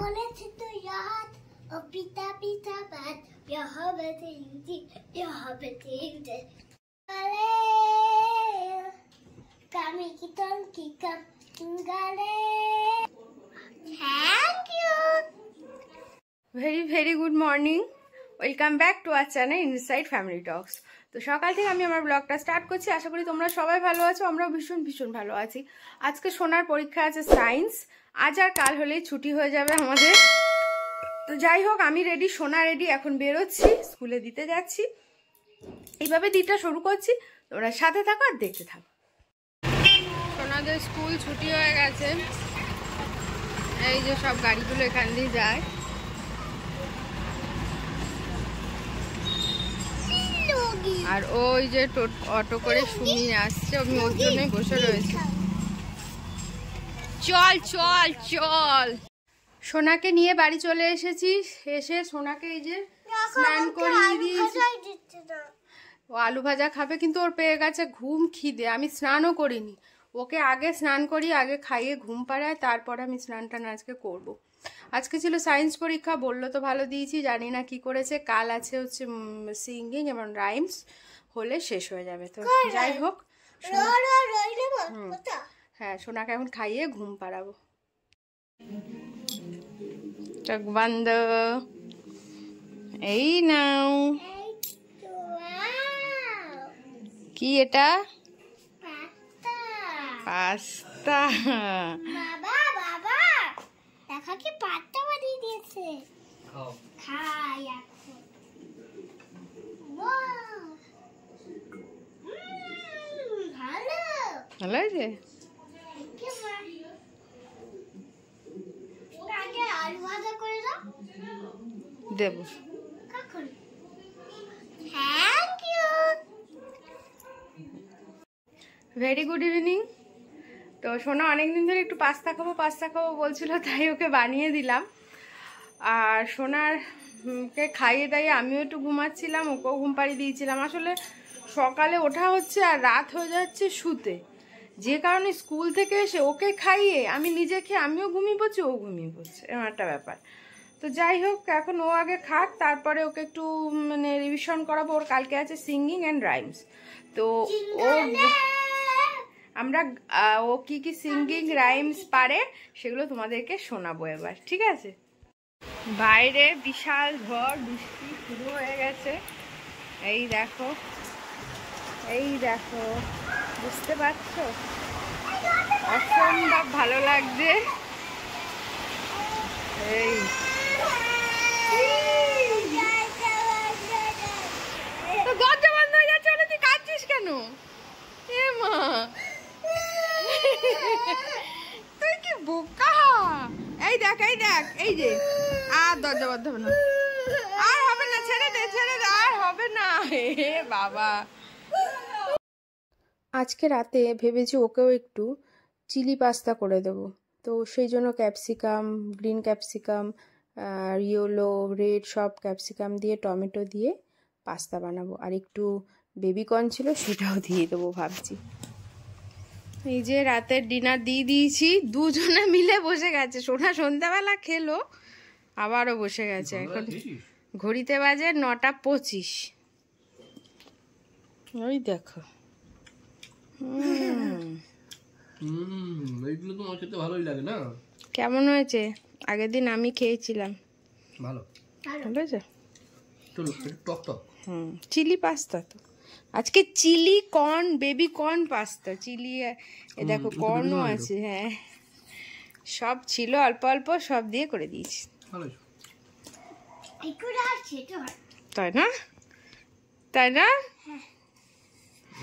قالت পিতা أبيتا بيتا بات يا هبت انتي يا هبت انتي Kami kitong kikam tingale. Thank you. Very very good morning welcome back to our channel inside family talks তো সকাল থেকে আমি আমার ব্লগটা স্টার্ট করছি আশা করি তোমরা সবাই ভালো আছো আমরাও ভীষণ ভীষণ ভালো আছি আজকে সোনার পরীক্ষা আছে সায়েন্স আজ আর কাল হলেই ছুটি হয়ে যাবে আমাদের তো যাই হোক আমি রেডি সোনা রেডি এখন বেরোচ্ছি স্কুলে দিতে যাচ্ছি এইভাবে দিনটা শুরু করছি তোমরা সাথে থাকো আর দেখতে থাকো সোনাদের স্কুল ছুটি হয়ে গেছে এই যে সব গাড়িগুলো এখান দিয়ে যায় আর ওই যে অটো করে সুমি আসছে ওর জন্যই বসে রয়েছে চল চল চল সোনাকে নিয়ে বাড়ি চলে এসেছি এসে সোনাকে এই যে স্নান করিয়ে দিয়েছি ও আলু ভাজা খাবে কিন্তু ওর পেয়ে গেছে ঘুম খিদে আমি স্নানও করিনি ওকে আগে স্নান করি আগে খাইয়ে ঘুম পাড়ায় তারপরে আমি স্নান টান আজকে করব। আজকে ছিল সায়েন্স পরীক্ষা বললো তো ভালো দিয়েছি জানি না কি করেছে কাল আছে হচ্ছে সিঙ্গিং এবং রাইমস হলে শেষ হয়ে যাবে তো যাই হোক হুম হ্যাঁ সোনাকে এখন খাইয়ে ঘুম পাড়াবো চোখ বন্ধ এই নাও কি এটা পাস্তা বাবা বাবা দেখা কি দিয়েছে খাই এখন ভালো ভালো আছে দেব ভেরি গুড ইভিনিং তো শোনো অনেকদিন ধরে একটু পাস্তা খাবো পাস্তা খাবো বলছিল তাই ওকে বানিয়ে দিলাম আর সোনার কে খাইয়ে দাইয়ে আমিও একটু ঘুমাচ্ছিলাম ওকেও ঘুম পাড়িয়ে দিয়েছিলাম আসলে সকালে ওঠা হচ্ছে আর রাত হয়ে যাচ্ছে শুতে যে কারণে স্কুল থেকে এসে ওকে খাইয়ে আমি নিজে খেয়ে আমিও ঘুমিয়ে পড়ছি ও ঘুমিয়ে পড়ছে এমন একটা ব্যাপার তো যাই হোক এখন ও আগে খাক তারপরে ওকে একটু মানে রিভিশন করাবো ওর কালকে আছে সিঙ্গিং অ্যান্ড রাইমস তো ও আমরা ও কি কি সিঙ্গিং রাইমস পারে সেগুলো তোমাদেরকে শোনাবো এবার ঠিক আছে বাইরে বিশাল ঝড় বৃষ্টি শুরু হয়ে গেছে এই দেখো এই দেখো বুঝতে পারছো অসম্ভব ভালো লাগছে এই দরজা বন্ধ হয়ে যাচ্ছে মানে তুই কাঁদছিস কেন এ মা তুই কি বোকা এই দেখ এই দেখ এই যে আর দরজা বন্ধ হবে না আর হবে না ছেড়ে দে ছেড়ে দে আর হবে না হে বাবা আজকে রাতে ভেবেছি ওকেও একটু চিলি পাস্তা করে দেব তো সেই জন্য ক্যাপসিকাম গ্রিন ক্যাপসিকাম আর ইয়োলো রেড সব ক্যাপসিকাম দিয়ে টমেটো দিয়ে পাস্তা বানাবো আর একটু বেবিকর্ন ছিল সেটাও দিয়ে দেবো ভাবছি এই যে রাতের ডিনার দিয়ে দিয়েছি দুজনে মিলে বসে গেছে সোনা সন্ধ্যাবেলা খেলো আবারও বসে গেছে এখন ঘড়িতে বাজে নটা পঁচিশ ওই দেখো কেমন হয়েছে আগের দিন আমি খেয়েছিলাম ভালো ঠিক আছে চিলি পাস্তা তো আজকে chilli corn baby corn pasta chilli এ দেখো কর্নও আছে হ্যাঁ সব ছিল অল্প অল্প সব দিয়ে করে দিয়েছি তাই না তাই না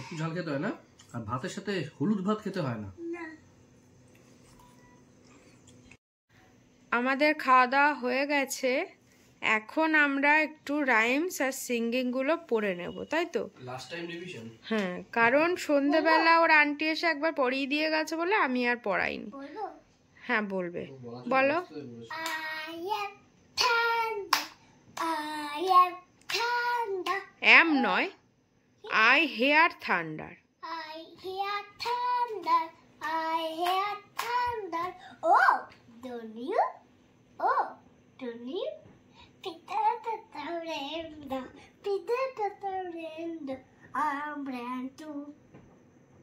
একটু ঝাল খেতে হয় না আর ভাতের সাথে হলুদ ভাত খেতে হয় না আমাদের খাওয়া দাওয়া হয়ে গেছে এখন আমরা একটু রাইমস আর সিঙ্গিংগুলো পড়ে নেব তাই তো হ্যাঁ কারণ সন্ধেবেলা ওর আন্টি এসে একবার পড়িয়ে দিয়ে গেছে বলে আমি আর পড়াইনি হ্যাঁ বলবে বলো এম নয় I hear thunder I hear I'm brand new.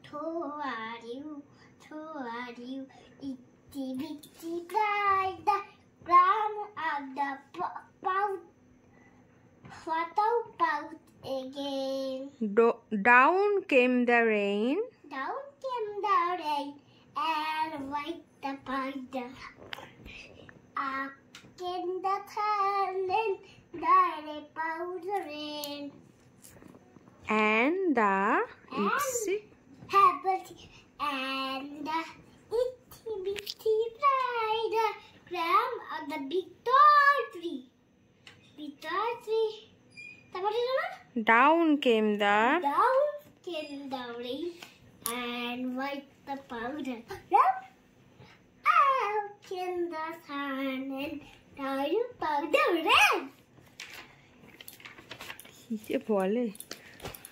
Who are you? Who are you? Itty bitty fly, the gram of the pout. What about again? Do down came the rain. Down came the rain and wiped the powder. Up came the thunder. and the itsy and the itty bitty spider climb on the big tall tree. Big tall tree. Down came the down came the rain and wiped the powder. Out came the sun and down powder rain. বলে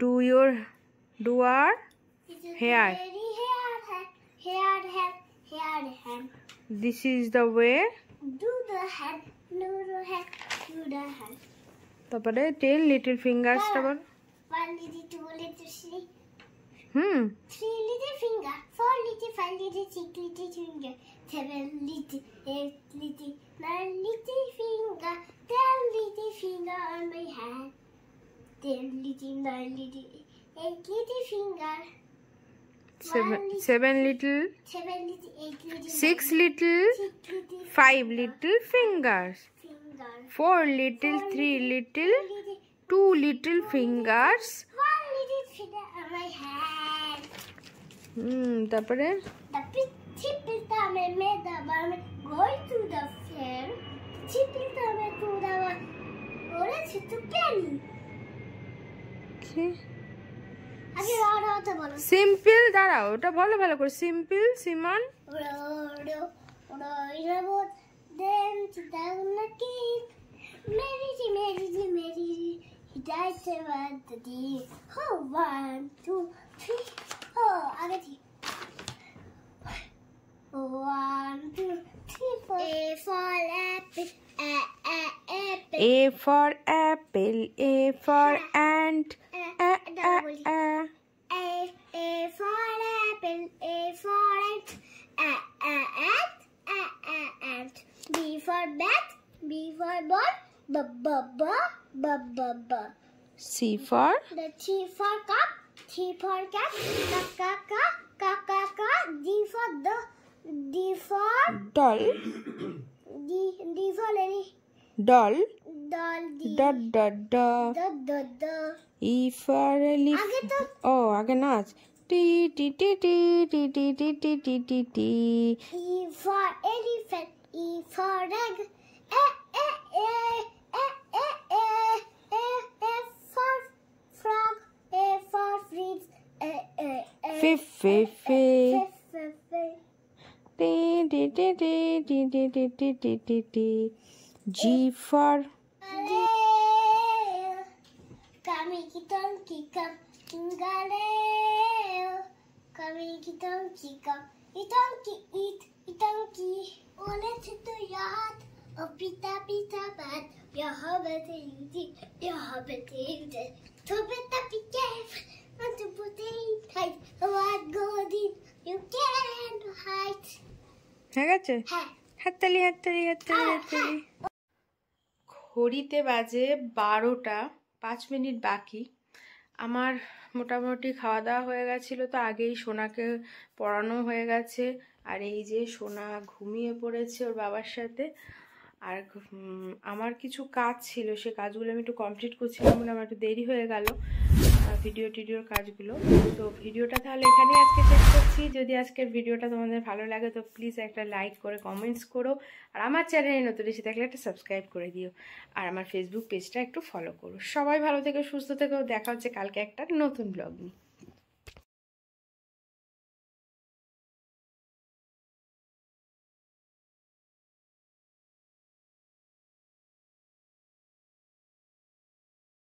do your do our hair. hair, hair, hair, hair, hair. This is the way. Do the head, do the head, do the head. তারপরে ten little fingers তারপর one little two little three hmm three little finger four little five little six little finger seven little eight little nine little finger ten little finger on my hand Seven, little, six little, five little fingers, four little, three little, two little fingers, one little finger on my hand. Hmm, তারপরে তারপরে ছিপিলটা আমি মেদা আমি going to the the to the one আমি তোরা ওরে ছিটু penny Simple, আজকে দাঁড়াও তো বলো সিম্পল দাঁড়াও simple, বলো One, two, three, four. A for apple, a, a, apple. A for apple, A for ant. বলছি A A for apple A for ant a a ant a a ant b for bat b for ball b b b b b b c for the c for cup c for cat k k k k k k d for the d for doll d d for any doll doll d dot dot dot dot dot E for elephant ও আগে নাচ টি টি টি টি টি টি টি টি টি টি টি E for elephant E for egg এ এ এ এ এ এ এ এ ফর ফ্রগ এ ফর ফ্রিজ এ এ এ ফি ফি ফি টি টি টি টি টি টি টি টি টি টি G for Coming donkey, come, donkey, eat, donkey. Wanted to do your heart, oh pita pita bat, your hobbit eating, your hobbit eating. To pita pita, want to put in tight, what good in, you can't hide. হয়ে গেছে হাততালি হাততালি হাততালি হাততালি ঘড়িতে বাজে বারোটা পাঁচ মিনিট বাকি আমার মোটামুটি খাওয়া দাওয়া হয়ে গেছিলো তো আগেই সোনাকে পড়ানো হয়ে গেছে আর এই যে সোনা ঘুমিয়ে পড়েছে ওর বাবার সাথে আর আমার কিছু কাজ ছিল সে কাজগুলো আমি একটু কমপ্লিট করছিলাম বলে আমার একটু দেরি হয়ে গেল ভিডিও টিডিওর কাজগুলো তো ভিডিওটা তাহলে এখানে আজকে শেষ করছি যদি আজকের ভিডিওটা তোমাদের ভালো লাগে তো প্লিজ একটা লাইক করে কমেন্টস করো আর আমার চ্যানেলে নতুন এসে থাকলে একটা সাবস্ক্রাইব করে দিও আর আমার ফেসবুক পেজটা একটু ফলো করো সবাই ভালো থেকে সুস্থ থেকেও দেখা হচ্ছে কালকে একটা নতুন ব্লগ নিয়ে